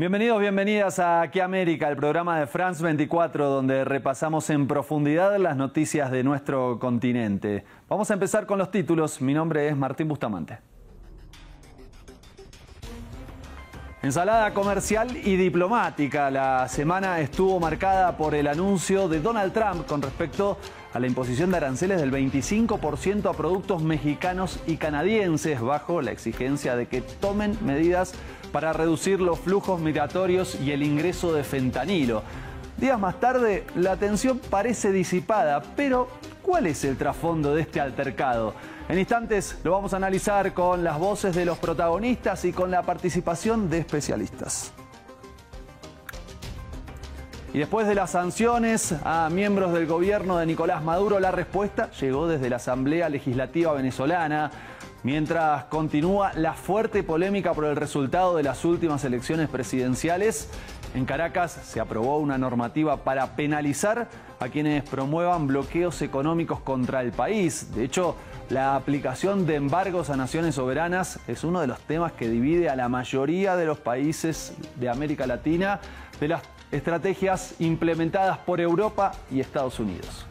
Bienvenidos, bienvenidas a Aquí América, el programa de France 24, donde repasamos en profundidad las noticias de nuestro continente. Vamos a empezar con los títulos. Mi nombre es Martín Bustamante. Ensalada comercial y diplomática. La semana estuvo marcada por el anuncio de Donald Trump con respecto a la imposición de aranceles del 25% a productos mexicanos y canadienses bajo la exigencia de que tomen medidas para reducir los flujos migratorios y el ingreso de fentanilo. Días más tarde, la tensión parece disipada, pero ¿cuál es el trasfondo de este altercado? En instantes lo vamos a analizar con las voces de los protagonistas y con la participación de especialistas. Y después de las sanciones a miembros del gobierno de Nicolás Maduro, la respuesta llegó desde la Asamblea Legislativa venezolana. Mientras continúa la fuerte polémica por el resultado de las últimas elecciones presidenciales, en Caracas se aprobó una normativa para penalizar a quienes promuevan bloqueos económicos contra el país. De hecho, la aplicación de embargos a naciones soberanas es uno de los temas que divide a la mayoría de los países de América Latina de las estrategias implementadas por Europa y Estados Unidos.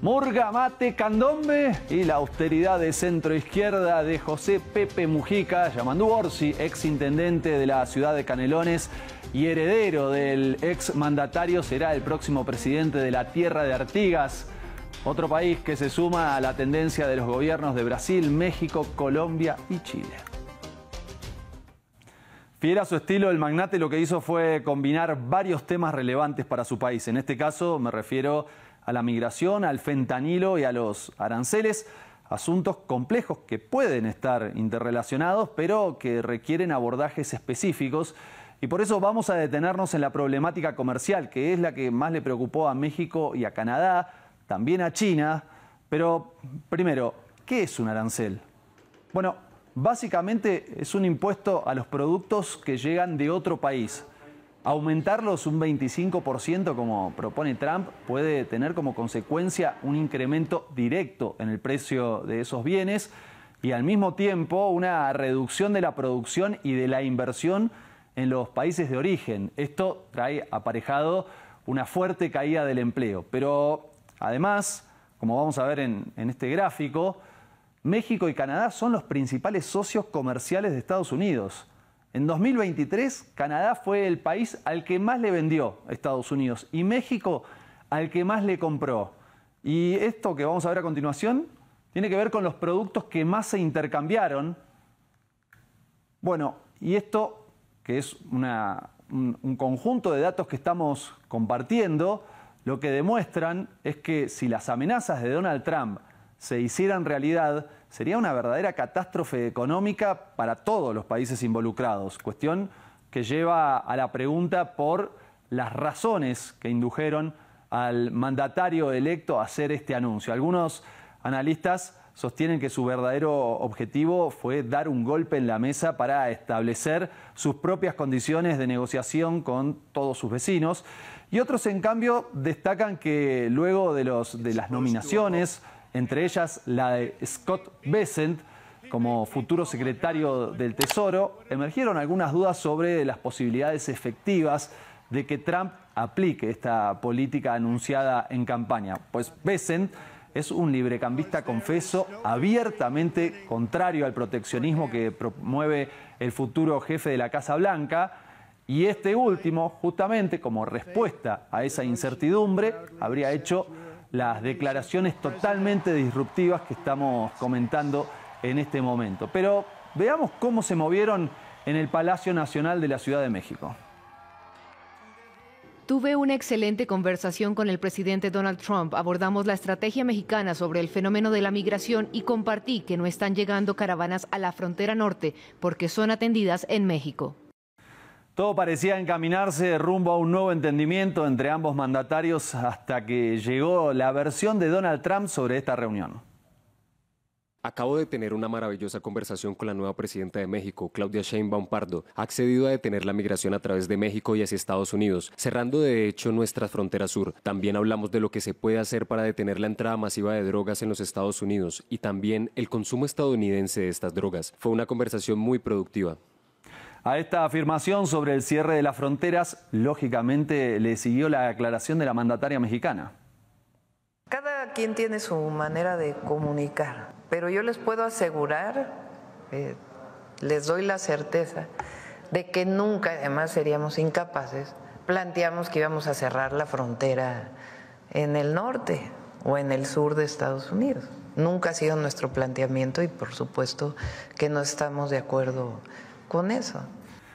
Murga, mate, candombe y la austeridad de centro izquierda de José Pepe Mujica, Yamandu Orsi, ex intendente de la ciudad de Canelones y heredero del ex mandatario, será el próximo presidente de la tierra de Artigas. Otro país que se suma a la tendencia de los gobiernos de Brasil, México, Colombia y Chile. Fiel a su estilo, el magnate lo que hizo fue combinar varios temas relevantes para su país. En este caso me refiero a la migración, al fentanilo y a los aranceles, asuntos complejos que pueden estar interrelacionados, pero que requieren abordajes específicos. Y por eso vamos a detenernos en la problemática comercial, que es la que más le preocupó a México y a Canadá, también a China. Pero primero, ¿qué es un arancel? Bueno, Básicamente es un impuesto a los productos que llegan de otro país. Aumentarlos un 25% como propone Trump puede tener como consecuencia un incremento directo en el precio de esos bienes y al mismo tiempo una reducción de la producción y de la inversión en los países de origen. Esto trae aparejado una fuerte caída del empleo. Pero además, como vamos a ver en, en este gráfico, México y Canadá son los principales socios comerciales de Estados Unidos. En 2023, Canadá fue el país al que más le vendió Estados Unidos y México al que más le compró. Y esto que vamos a ver a continuación tiene que ver con los productos que más se intercambiaron. Bueno, y esto que es un conjunto de datos que estamos compartiendo, lo que demuestran es que si las amenazas de Donald Trump se en realidad, sería una verdadera catástrofe económica para todos los países involucrados, cuestión que lleva a la pregunta por las razones que indujeron al mandatario electo a hacer este anuncio. Algunos analistas sostienen que su verdadero objetivo fue dar un golpe en la mesa para establecer sus propias condiciones de negociación con todos sus vecinos. Y otros, en cambio, destacan que luego de, los, de las nominaciones, entre ellas la de Scott Besant como futuro secretario del Tesoro, emergieron algunas dudas sobre las posibilidades efectivas de que Trump aplique esta política anunciada en campaña. Pues Besant es un librecambista, confeso, abiertamente contrario al proteccionismo que promueve el futuro jefe de la Casa Blanca. Y este último, justamente como respuesta a esa incertidumbre, habría hecho las declaraciones totalmente disruptivas que estamos comentando en este momento. Pero veamos cómo se movieron en el Palacio Nacional de la Ciudad de México. Tuve una excelente conversación con el presidente Donald Trump. Abordamos la estrategia mexicana sobre el fenómeno de la migración y compartí que no están llegando caravanas a la frontera norte porque son atendidas en México. Todo parecía encaminarse rumbo a un nuevo entendimiento entre ambos mandatarios hasta que llegó la versión de Donald Trump sobre esta reunión. Acabo de tener una maravillosa conversación con la nueva presidenta de México, Claudia Sheinbaum Pardo. Ha accedido a detener la migración a través de México y hacia Estados Unidos, cerrando de hecho nuestra frontera sur. También hablamos de lo que se puede hacer para detener la entrada masiva de drogas en los Estados Unidos y también el consumo estadounidense de estas drogas. Fue una conversación muy productiva. A esta afirmación sobre el cierre de las fronteras, lógicamente le siguió la aclaración de la mandataria mexicana. Cada quien tiene su manera de comunicar, pero yo les puedo asegurar, eh, les doy la certeza, de que nunca, además seríamos incapaces, planteamos que íbamos a cerrar la frontera en el norte o en el sur de Estados Unidos. Nunca ha sido nuestro planteamiento y por supuesto que no estamos de acuerdo con eso.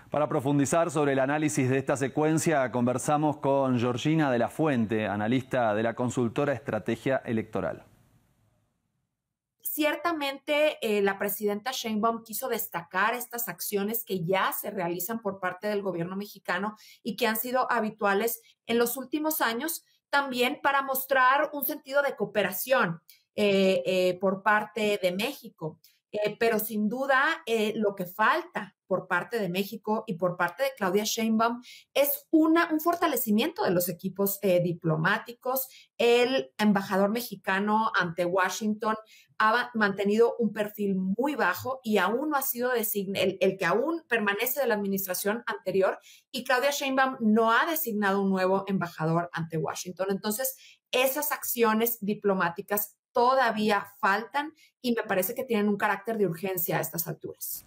Para profundizar sobre el análisis de esta secuencia, conversamos con Georgina de la Fuente, analista de la consultora Estrategia Electoral. Ciertamente, eh, la presidenta Sheinbaum quiso destacar estas acciones que ya se realizan por parte del gobierno mexicano y que han sido habituales en los últimos años, también para mostrar un sentido de cooperación eh, eh, por parte de México. Eh, pero sin duda, eh, lo que falta por parte de México y por parte de Claudia Sheinbaum es una, un fortalecimiento de los equipos eh, diplomáticos. El embajador mexicano ante Washington ha mantenido un perfil muy bajo y aún no ha sido designado, el, el, que aún permanece de la administración anterior y Claudia Sheinbaum no ha designado un nuevo embajador ante Washington. Entonces, esas acciones diplomáticas todavía faltan y me parece que tienen un carácter de urgencia a estas alturas.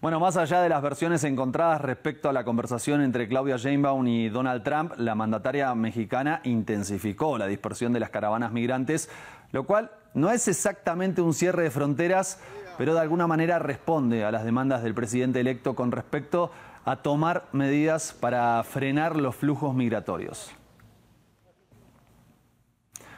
Bueno, más allá de las versiones encontradas respecto a la conversación entre Claudia Sheinbaum y Donald Trump, la mandataria mexicana intensificó la dispersión de las caravanas migrantes, lo cual no es exactamente un cierre de fronteras, pero de alguna manera responde a las demandas del presidente electo con respecto a tomar medidas para frenar los flujos migratorios.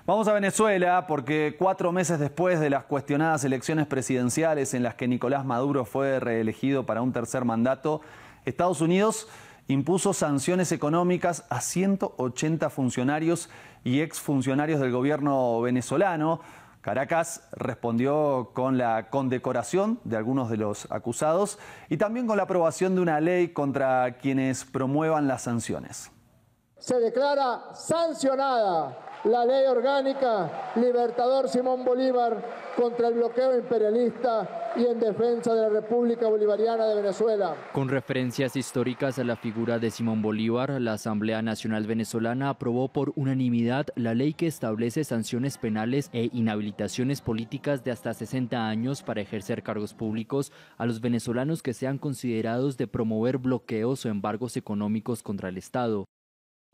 Vamos a Venezuela porque cuatro meses después de las cuestionadas elecciones presidenciales en las que Nicolás Maduro fue reelegido para un tercer mandato, Estados Unidos impuso sanciones económicas a 180 funcionarios y exfuncionarios del gobierno venezolano. Caracas respondió con la condecoración de algunos de los acusados y también con la aprobación de una ley contra quienes promuevan las sanciones. Se declara sancionada la ley orgánica Libertador Simón Bolívar contra el bloqueo imperialista y en defensa de la República Bolivariana de Venezuela. Con referencias históricas a la figura de Simón Bolívar, la Asamblea Nacional Venezolana aprobó por unanimidad la ley que establece sanciones penales e inhabilitaciones políticas de hasta 60 años para ejercer cargos públicos a los venezolanos que sean considerados de promover bloqueos o embargos económicos contra el Estado.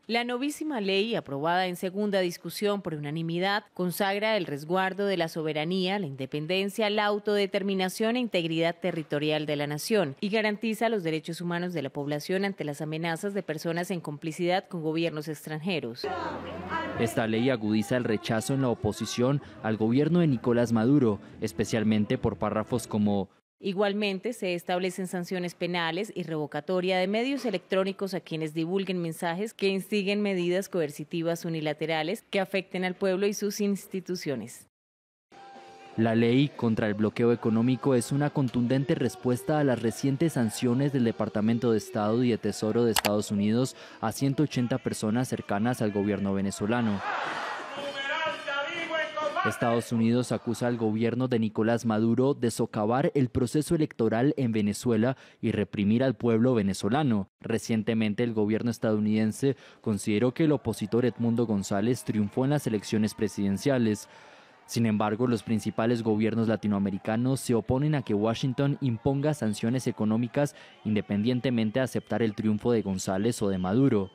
La novísima ley, aprobada en segunda discusión por unanimidad, consagra el resguardo de la soberanía, la independencia, la autodeterminación e integridad territorial de la nación y garantiza los derechos humanos de la población ante las amenazas de personas en complicidad con gobiernos extranjeros. Esta ley agudiza el rechazo en la oposición al gobierno de Nicolás Maduro, especialmente por párrafos como Igualmente, se establecen sanciones penales y revocatoria de medios electrónicos a quienes divulguen mensajes que instiguen medidas coercitivas unilaterales que afecten al pueblo y sus instituciones. La ley contra el bloqueo económico es una contundente respuesta a las recientes sanciones del Departamento de Estado y de Tesoro de Estados Unidos a 180 personas cercanas al gobierno venezolano. Estados Unidos acusa al gobierno de Nicolás Maduro de socavar el proceso electoral en Venezuela y reprimir al pueblo venezolano. Recientemente el gobierno estadounidense consideró que el opositor Edmundo González triunfó en las elecciones presidenciales. Sin embargo, los principales gobiernos latinoamericanos se oponen a que Washington imponga sanciones económicas independientemente de aceptar el triunfo de González o de Maduro.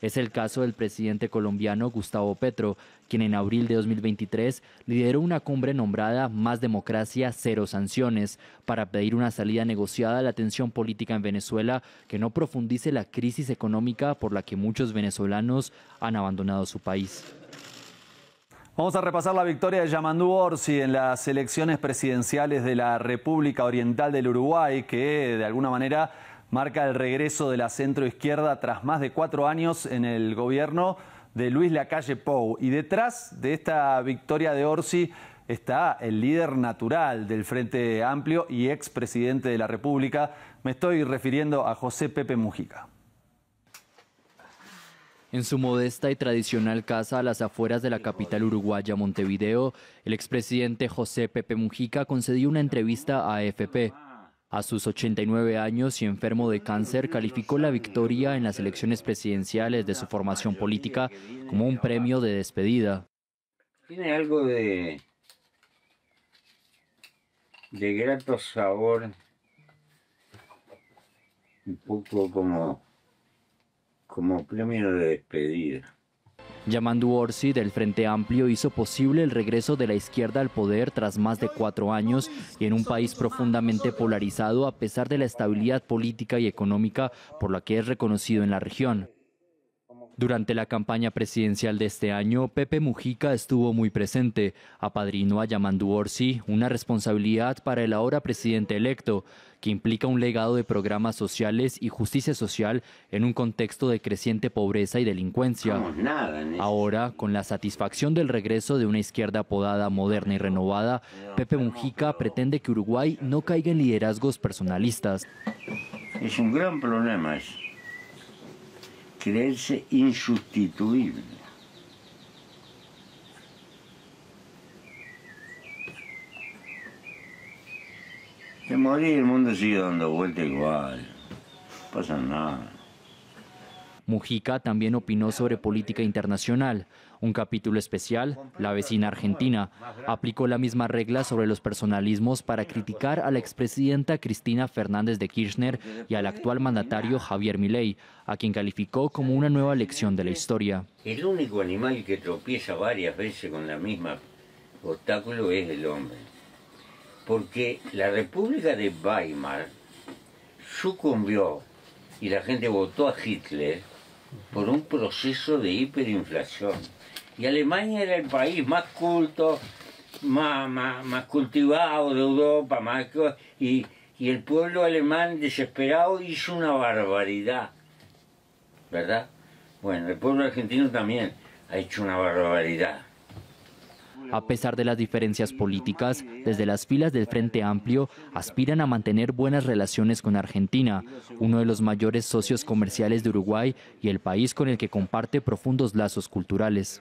Es el caso del presidente colombiano Gustavo Petro, quien en abril de 2023 lideró una cumbre nombrada Más democracia, cero sanciones, para pedir una salida negociada a la tensión política en Venezuela que no profundice la crisis económica por la que muchos venezolanos han abandonado su país. Vamos a repasar la victoria de Yamandú Orsi en las elecciones presidenciales de la República Oriental del Uruguay, que de alguna manera marca el regreso de la centroizquierda tras más de cuatro años en el gobierno de Luis Lacalle Pou. Y detrás de esta victoria de Orsi está el líder natural del Frente Amplio y expresidente de la República. Me estoy refiriendo a José Pepe Mujica. En su modesta y tradicional casa a las afueras de la capital uruguaya Montevideo, el expresidente José Pepe Mujica concedió una entrevista a AFP. A sus 89 años y enfermo de cáncer, calificó la victoria en las elecciones presidenciales de su formación política como un premio de despedida. Tiene algo de, de grato sabor, un poco como, como premio de despedida. Yamandu Orsi del Frente Amplio hizo posible el regreso de la izquierda al poder tras más de cuatro años y en un país profundamente polarizado a pesar de la estabilidad política y económica por la que es reconocido en la región. Durante la campaña presidencial de este año, Pepe Mujica estuvo muy presente, apadrinó a Yamandu Orsi, una responsabilidad para el ahora presidente electo, que implica un legado de programas sociales y justicia social en un contexto de creciente pobreza y delincuencia. Ahora, con la satisfacción del regreso de una izquierda apodada, moderna y renovada, Pepe Mujica pretende que Uruguay no caiga en liderazgos personalistas. Es un gran problema creerse insustituible. de morir el mundo sigue dando vueltas igual. No pasa nada. Mujica también opinó sobre política internacional. Un capítulo especial, la vecina Argentina, aplicó la misma regla sobre los personalismos para criticar a la expresidenta Cristina Fernández de Kirchner y al actual mandatario Javier Milei, a quien calificó como una nueva lección de la historia. El único animal que tropieza varias veces con la misma obstáculo es el hombre. Porque la República de Weimar sucumbió y la gente votó a Hitler por un proceso de hiperinflación. Y Alemania era el país más culto, más, más, cultivado de Europa, más, y, y el pueblo alemán desesperado hizo una barbaridad, ¿verdad? Bueno, el pueblo argentino también ha hecho una barbaridad. A pesar de las diferencias políticas, desde las filas del Frente Amplio aspiran a mantener buenas relaciones con Argentina, uno de los mayores socios comerciales de Uruguay y el país con el que comparte profundos lazos culturales.